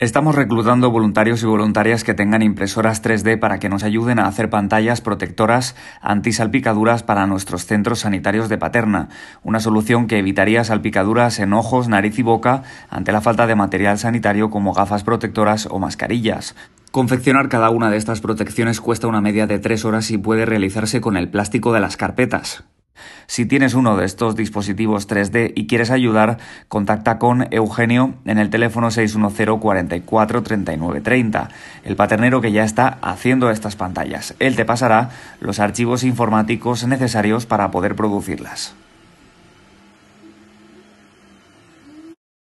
Estamos reclutando voluntarios y voluntarias que tengan impresoras 3D para que nos ayuden a hacer pantallas protectoras antisalpicaduras para nuestros centros sanitarios de Paterna, una solución que evitaría salpicaduras en ojos, nariz y boca ante la falta de material sanitario como gafas protectoras o mascarillas. Confeccionar cada una de estas protecciones cuesta una media de tres horas y puede realizarse con el plástico de las carpetas. Si tienes uno de estos dispositivos 3D y quieres ayudar, contacta con Eugenio en el teléfono 610 44 el paternero que ya está haciendo estas pantallas. Él te pasará los archivos informáticos necesarios para poder producirlas.